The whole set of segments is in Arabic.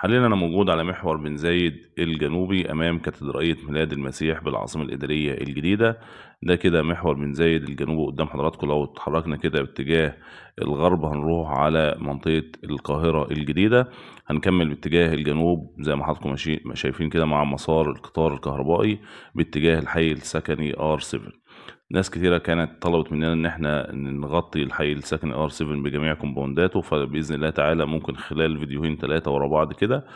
حاليا أنا موجود على محور بن زايد الجنوبي أمام كاتدرائية ميلاد المسيح بالعاصمة الإدارية الجديدة ده كده محور بن زايد الجنوبي قدام حضراتكم لو اتحركنا كده باتجاه الغرب هنروح على منطقة القاهرة الجديدة هنكمل باتجاه الجنوب زي ما حضراتكم شايفين كده مع مسار القطار الكهربائي باتجاه الحي السكني ار 7 ناس كتيرة كانت طلبت مننا إن إحنا نغطي الحي الساكن ار 7 بجميع كومباونداته فبإذن الله تعالى ممكن خلال فيديوهين ثلاثة ورا بعض كده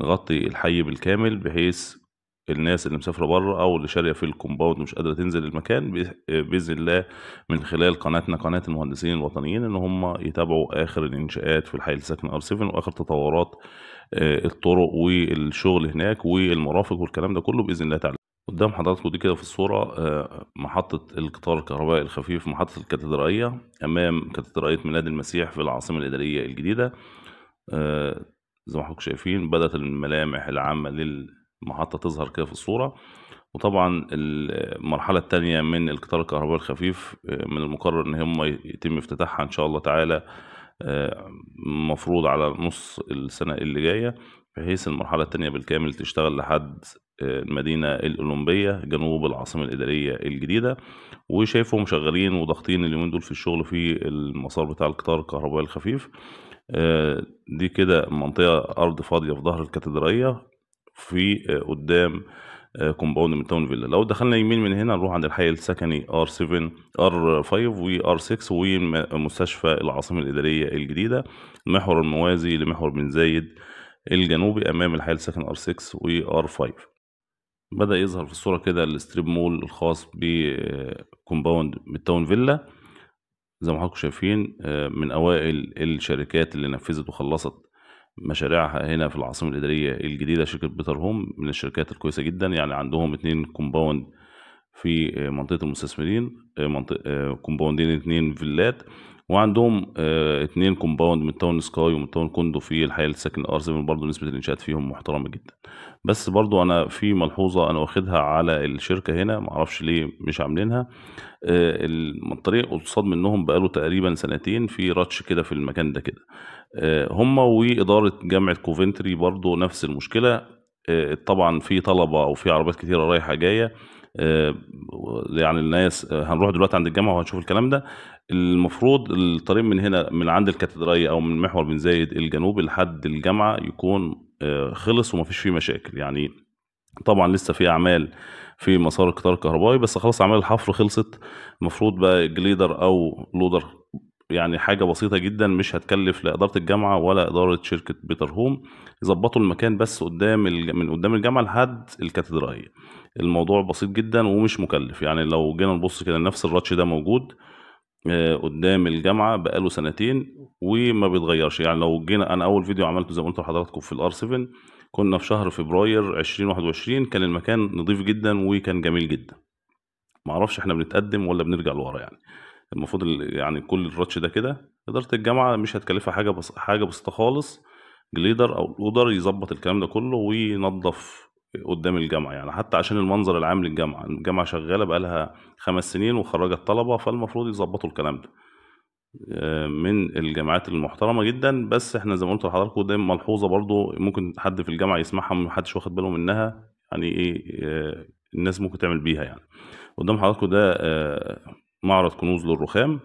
نغطي الحي بالكامل بحيث الناس اللي مسافرة بره أو اللي شارية في الكومباوند مش قادرة تنزل المكان بإذن الله من خلال قناتنا قناة المهندسين الوطنيين إن هم يتابعوا آخر الإنشاءات في الحي الساكن ار 7 وآخر تطورات آه، الطرق والشغل هناك والمرافق والكلام ده كله بإذن الله تعالى قدام حضراتكم دي كده في الصورة آه، محطة القطار الكهربائي الخفيف محطة الكاتدرائية أمام كاتدرائية ميلاد المسيح في العاصمة الإدارية الجديدة آه، زي ما حضراتكم شايفين بدأت الملامح العامة للمحطة تظهر كده في الصورة وطبعا المرحلة التانية من القطار الكهربائي الخفيف آه، من المقرر إن هم يتم افتتاحها إن شاء الله تعالى مفروض على نص السنة اللي جاية بحيث المرحلة التانية بالكامل تشتغل لحد المدينة الأولمبية جنوب العاصمة الإدارية الجديدة وشايفهم شغالين وضاغطين اليومين دول في الشغل في المسار بتاع القطار الكهربائي الخفيف آه، دي كده منطقة أرض فاضية في ظهر الكاتدرائية في آه، قدام آه، كومباوند من تاون فيلا لو دخلنا يمين من هنا نروح عند الحي السكني ار 7 ار 5 وار 6 ومستشفى العاصمه الاداريه الجديده المحور الموازي لمحور بن زايد الجنوبي امام الحي السكني ار 6 وار 5 بدأ يظهر في الصورة كده الستريب مول الخاص بكومباوند آه، ميدتاون فيلا زي ما حضراتكم شايفين آه، من أوائل الشركات اللي نفذت وخلصت مشاريعها هنا في العاصمة الإدارية الجديدة شركة بيتر هوم من الشركات الكويسة جدا يعني عندهم اتنين كومباوند في آه، منطقه المستثمرين آه، منطقه كومباوندين آه، اتنين فيلات وعندهم اتنين كومباوند من تاون سكاي ومن تاون كوندو في الحي الساكن الار 7 برضه نسبة الانشاءات فيهم محترمة جدا بس برضه انا في ملحوظة انا واخدها على الشركة هنا معرفش ليه مش عاملينها الطريق قصاد منهم بقاله تقريبا سنتين في راتش كده في المكان ده كده هم وإدارة جامعة كوفنتري برضه نفس المشكلة طبعا في طلبة او في عربيات كثيره رايحة جاية آه، يعني الناس آه، هنروح دلوقتي عند الجامعه وهنشوف الكلام ده المفروض الطريق من هنا من عند الكاتدرائيه او من محور بن زايد الجنوبي لحد الجامعه يكون آه، خلص ومفيش فيه مشاكل يعني طبعا لسه في اعمال في مسار القطار الكهربائي بس خلاص اعمال الحفر خلصت المفروض بقى جليدر او لودر يعني حاجه بسيطه جدا مش هتكلف لا اداره الجامعه ولا اداره شركه بيتر هوم يظبطوا المكان بس قدام من قدام الجامعه لحد الكاتدرائيه الموضوع بسيط جدا ومش مكلف يعني لو جينا نبص كده نفس الراتش ده موجود آه، قدام الجامعه بقاله سنتين وما بيتغيرش يعني لو جينا انا اول فيديو عملته زي ما قلت لحضراتكم في الار 7 كنا في شهر فبراير 2021 كان المكان نظيف جدا وكان جميل جدا معرفش احنا بنتقدم ولا بنرجع لورا يعني المفروض يعني كل الراتش ده كده إدارة الجامعة مش هتكلفها حاجة بس حاجة بسيطة خالص جليدر أو الأودر يظبط الكلام ده كله وينظف قدام الجامعة يعني حتى عشان المنظر العام للجامعة الجامعة شغالة بقالها خمس سنين وخرجت طلبة فالمفروض يظبطوا الكلام ده آه، من الجامعات المحترمه جدا بس احنا زي ما قلت لحضراتكم ده ملحوظه برضو ممكن حد في الجامعه يسمعها محدش واخد باله منها يعني ايه آه، الناس ممكن تعمل بيها يعني قدام حضراتكم ده آه، معرض كنوز للرخام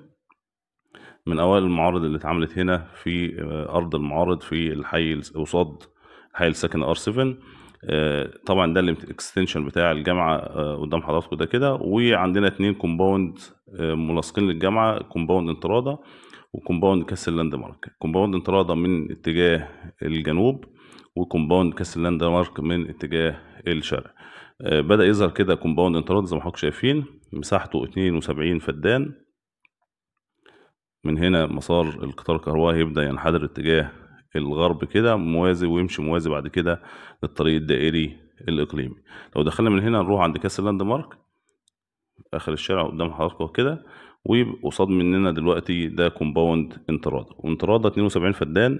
من اوائل المعارض اللي اتعملت هنا في آه، ارض المعارض في الحي قصاد حي السكن ار 7 آه، طبعا ده الاكستنشن بتاع الجامعه آه، قدام حضراتكم ده كده وعندنا اتنين كومباوند ملاصقين للجامعه كومباوند انطراده وكومباوند كاسل لاند مارك كومباوند انطراده من اتجاه الجنوب وكومباوند كاسل لاند مارك من اتجاه الشرق بدا يظهر كده كومباوند انطراده زي ما حضراتكم شايفين مساحته 72 فدان من هنا مسار القطار الكهربائي يبدأ ينحدر اتجاه الغرب كده موازي ويمشي موازي بعد كده للطريق الدائري الإقليمي لو دخلنا من هنا نروح عند كاس اللاند مارك آخر الشارع قدام حضراتكم كده وقصاد مننا دلوقتي ده كومباوند انترادا وانترادا 72 فدان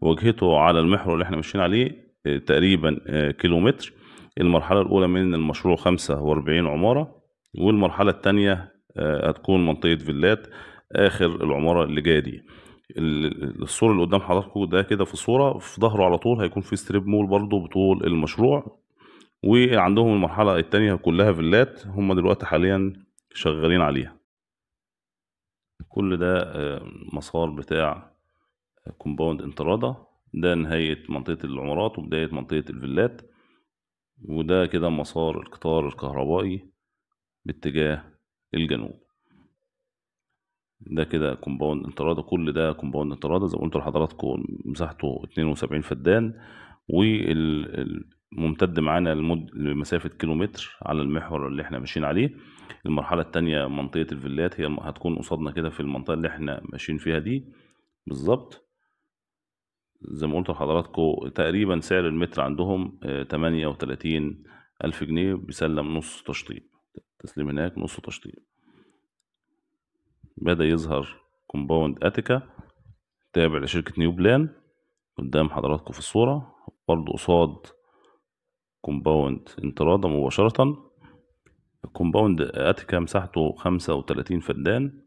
وجهته على المحور اللي احنا ماشيين عليه آه، تقريبا آه، كيلومتر المرحلة الأولى من المشروع 45 عمارة والمرحله الثانيه آه، هتكون منطقه فيلات اخر العماره اللي جايه دي السور اللي قدام حضراتكم ده كده في الصورة في ظهره على طول هيكون في ستريب مول برضه بطول المشروع وعندهم المرحله الثانيه كلها فيلات هم دلوقتي حاليا شغالين عليها كل ده آه، مسار بتاع كومباوند انترادا ده نهاية منطقة العمارات وبداية منطقة الفيلات وده كده مسار القطار الكهربائي باتجاه الجنوب ده كده كومباوند انطرادة كل ده كومباوند انطرادة زي ما قلت لحضراتكم مساحته 72 فدان والممتد معانا لمسافة كيلومتر على المحور اللي احنا ماشيين عليه المرحلة التانية منطقة الفيلات هي هتكون قصادنا كده في المنطقة اللي احنا ماشيين فيها دي بالظبط زي ما قلت لحضراتكم تقريبا سعر المتر عندهم آه، تمانية وتلاتين ألف جنيه بيسلم نص تشطيب هناك نص تشطيب بدأ يظهر كومباوند اتيكا تابع لشركة نيو بلان قدام حضراتكم في الصورة برضه قصاد كومباوند انترادا مباشرة الكومباوند اتيكا مساحته خمسة وتلاتين فدان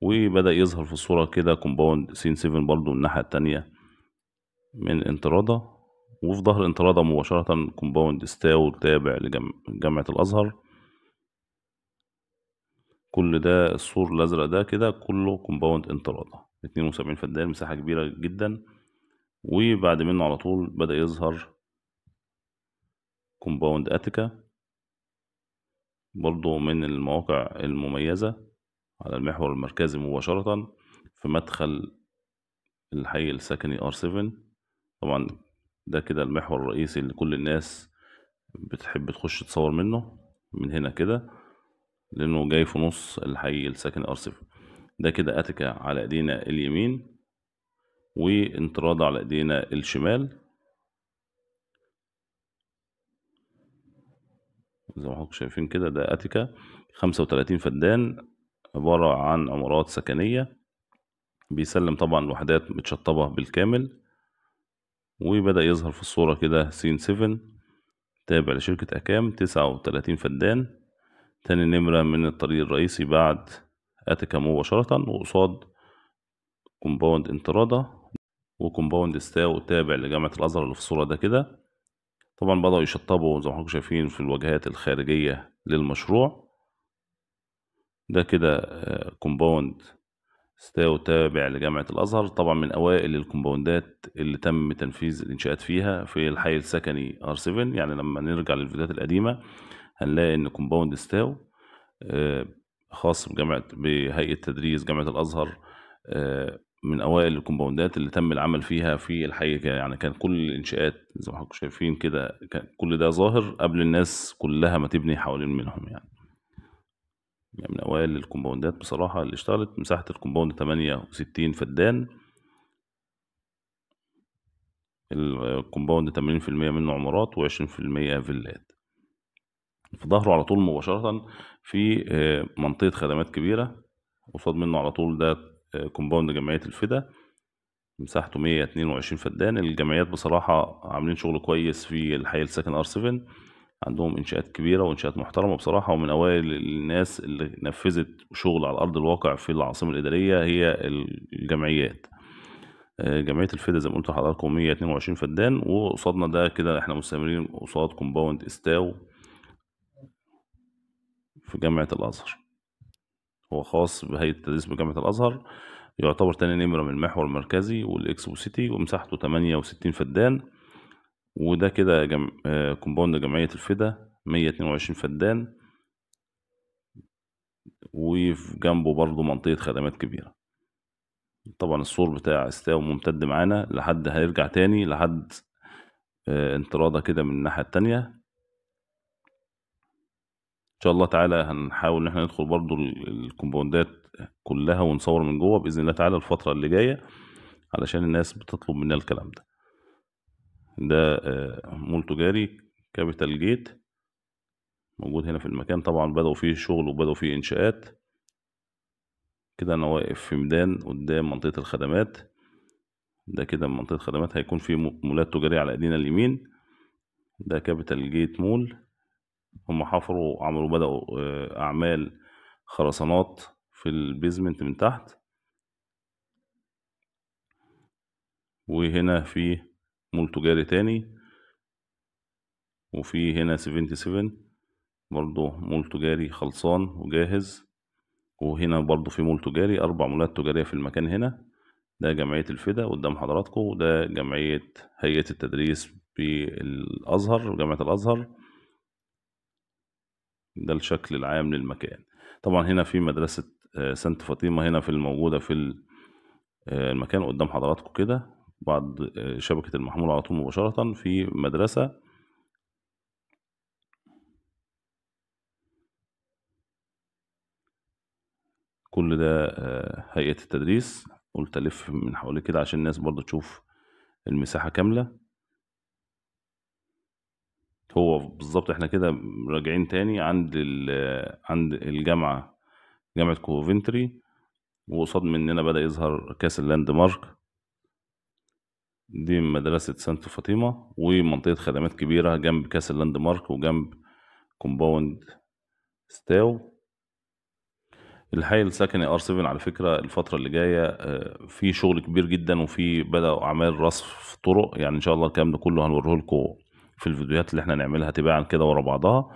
وبدأ يظهر في الصورة كده كومباوند سين سيفن برضه الناحية التانية من انترادا وفي ظهر انطرادة مباشرة كومباوند ستاو تابع لجامعة الأزهر كل ده السور الأزرق ده كده كله كومباوند انطرادة اتنين وسبعين فدان مساحة كبيرة جدا وبعد منه على طول بدأ يظهر كومباوند أتيكا برضو من المواقع المميزة على المحور المركزي مباشرة في مدخل الحي السكني ار 7 طبعا ده كده المحور الرئيسي اللي كل الناس بتحب تخش تصور منه من هنا كده لأنه جاي في نص الحي الساكن أرصف ده كده اتكا على إيدينا اليمين وانطراد على إيدينا الشمال زي ما حضرتك شايفين كده ده أتيكا خمسة وتلاتين فدان عبارة عن عمارات سكنية بيسلم طبعا الوحدات متشطبة بالكامل وبدأ يظهر في الصورة كده سين 7 تابع لشركة أكام تسعة وتلاتين فدان تاني نمرة من الطريق الرئيسي بعد أتكا مباشرة وقصاد كومباوند انترادة وكومباوند ستاو تابع لجامعة الأزهر اللي في الصورة ده كده طبعا بدأوا يشطبوا زي ما حضراتكم شايفين في الواجهات الخارجية للمشروع ده كده آه، كومباوند ستاو تابع لجامعة الأزهر طبعا من أوائل الكومباوندات اللي تم تنفيذ الإنشاءات فيها في الحي السكني R7 يعني لما نرجع للفيديوهات القديمة هنلاقي إن كومباوند ستاو آه، خاص بجامعة بهيئة تدريس جامعة الأزهر آه، من أوائل الكومباوندات اللي تم العمل فيها في الحي يعني كان كل الإنشاءات زي ما حضراتكم شايفين كده كان كل ده ظاهر قبل الناس كلها ما تبني حوالين منهم يعني يعني من اوائل الكومباوندات بصراحه اللي اشتغلت مساحه الكومباوند 68 فدان الكومباوند 80% منه عمارات و20% فيلات في ظهره على طول مباشرة في آه، منطقة خدمات كبيرة قصاد منه على طول ده آه، كومباوند جمعية الفدا مساحته 122 فدان الجمعيات بصراحة عاملين شغل كويس في الحي السكن ار 7 عندهم انشاءات كبيره وانشاءات محترمه بصراحه ومن اوائل الناس اللي نفذت شغل على ارض الواقع في العاصمه الاداريه هي الجمعيات آه، جمعيه الفدا زي ما قلت لحضراتكم 122 فدان وقصادنا ده كده احنا مستمرين قصاد كومباوند استاو في جامعه الازهر هو خاص بهيئه التدريس بجامعه الازهر يعتبر تاني نمره من المحور المركزي والاكسبو سيتي ومساحته 68 فدان وده كده جم... آه، كومباوند جمعية الفدا مية اتنين وعشرين فدان وفي جنبه برضه منطقة خدمات كبيرة طبعا السور بتاع استاو ممتد معانا لحد هيرجع تاني لحد آه انطرادة كده من الناحية التانية ان شاء الله تعالى هنحاول ان احنا ندخل برضو الكومباوندات كلها ونصور من جوه باذن الله تعالى الفترة اللي جاية علشان الناس بتطلب منا الكلام ده ده آه، مول تجاري كابيتال جيت موجود هنا في المكان طبعا بدأوا فيه شغل وبدأوا فيه إنشاءات كده أنا واقف في ميدان قدام منطقة الخدمات ده كده منطقة الخدمات هيكون فيه مولات تجارية على ايدينا اليمين ده كابيتال جيت مول هم حفروا عملوا بدأوا آه، أعمال خرسانات في البيزمنت من تحت وهنا في مول تجاري تاني وفي هنا سفن برضو مول تجاري خلصان وجاهز وهنا برضو في مول تجاري أربع مولات تجارية في المكان هنا ده جمعية الفدا قدام حضراتكم وده جمعية هيئة التدريس بالأزهر جامعة الأزهر ده الشكل العام للمكان طبعا هنا في مدرسة آه، سانت فاطمة هنا في الموجودة في آه، المكان قدام حضراتكم كده بعد آه، شبكة المحمول على طول مباشرة في مدرسة كل ده آه، هيئة التدريس قلت ألف من حواليه كده عشان الناس برضه تشوف المساحة كاملة هو بالظبط احنا كده راجعين تاني عند آه، عند الجامعة جامعة كوفنتري وقصاد مننا بدأ يظهر كاس اللاند مارك دي مدرسة سانت فاطمة ومنطقة خدمات كبيرة جنب كاس اللاند مارك وجنب كومباوند ستاو الحي السكني ار 7 على فكره الفتره اللي جايه آه، في شغل كبير جدا وفي بداوا اعمال رصف طرق يعني ان شاء الله الكلام ده كله هنوريه لكم في الفيديوهات اللي احنا هنعملها تباعا كده ورا بعضها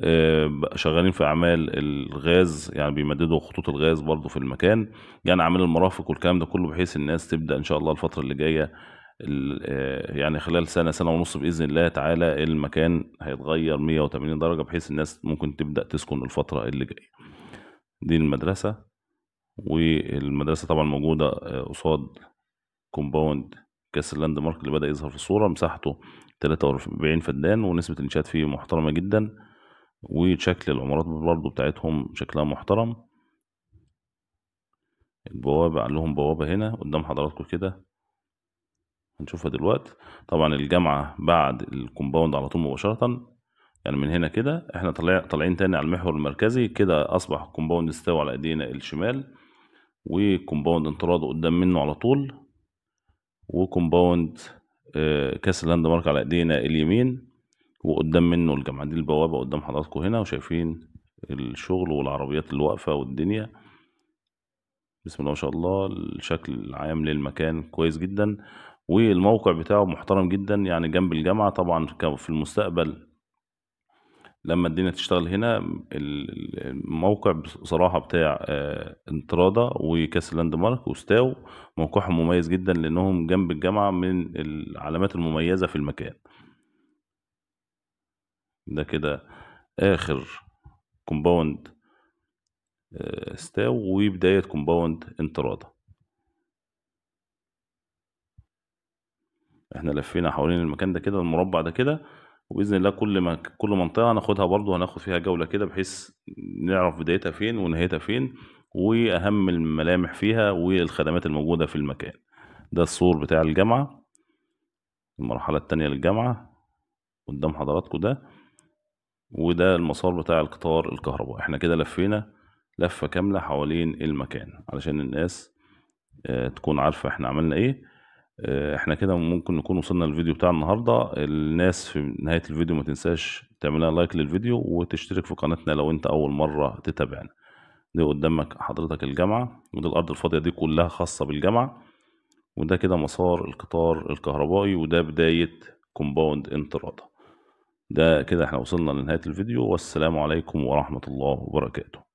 آه، شغالين في اعمال الغاز يعني بيمددوا خطوط الغاز برضو في المكان يعني اعمال المرافق والكلام ده كله بحيث الناس تبدا ان شاء الله الفتره اللي جايه آه، يعني خلال سنه سنه ونص باذن الله تعالى المكان هيتغير 180 درجه بحيث الناس ممكن تبدا تسكن الفتره اللي جايه دي المدرسه والمدرسه طبعا موجوده آه، قصاد كومباوند كاس لاند مارك اللي بدا يظهر في الصوره مساحته 43 فدان ونسبه الانشاءات فيه محترمه جدا وشكل العمارات برضه بتاعتهم شكلها محترم البوابة لهم بوابة هنا قدام حضراتكم كده هنشوفها دلوقتي طبعا الجامعة بعد الكومباوند على طول مباشرة يعني من هنا كده احنا طالعين تاني على المحور المركزي كده اصبح الكومباوند استوى على ايدينا الشمال وكومباوند انطراده قدام منه على طول وكومباوند آه، كاس اللاند مارك على ايدينا اليمين وقدام منه الجامعة دي البوابة قدام حضراتكم هنا وشايفين الشغل والعربيات اللي واقفة والدنيا بسم الله ما شاء الله الشكل العام للمكان كويس جدا والموقع بتاعه محترم جدا يعني جنب الجامعة طبعا في المستقبل لما الدنيا تشتغل هنا الموقع بصراحة بتاع آه، انترادا وكاس لاند مارك وستاو موقعهم مميز جدا لأنهم جنب الجامعة من العلامات المميزة في المكان ده كده آخر كومباوند استاو آه، ستاو وبداية كومباوند انترادا احنا لفينا حوالين المكان ده كده المربع ده كده وباذن الله كل ما كل منطقه هناخدها برضو هناخد فيها جوله كده بحيث نعرف بدايتها فين ونهايتها فين واهم الملامح فيها والخدمات الموجوده في المكان ده السور بتاع الجامعه المرحله التانية للجامعه قدام حضراتكم ده وده المسار بتاع القطار الكهرباء احنا كده لفينا لفه كامله حوالين المكان علشان الناس آه، تكون عارفه احنا عملنا ايه آه، احنا كده ممكن نكون وصلنا للفيديو بتاع النهارده الناس في نهايه الفيديو ما تنساش لها لايك للفيديو وتشترك في قناتنا لو انت اول مره تتابعنا دي قدامك حضرتك الجامعه ودي الارض الفاضيه دي كلها خاصه بالجامعه وده كده مسار القطار الكهربائي وده بدايه كومباوند انترادا ده كده احنا وصلنا لنهايه الفيديو والسلام عليكم ورحمه الله وبركاته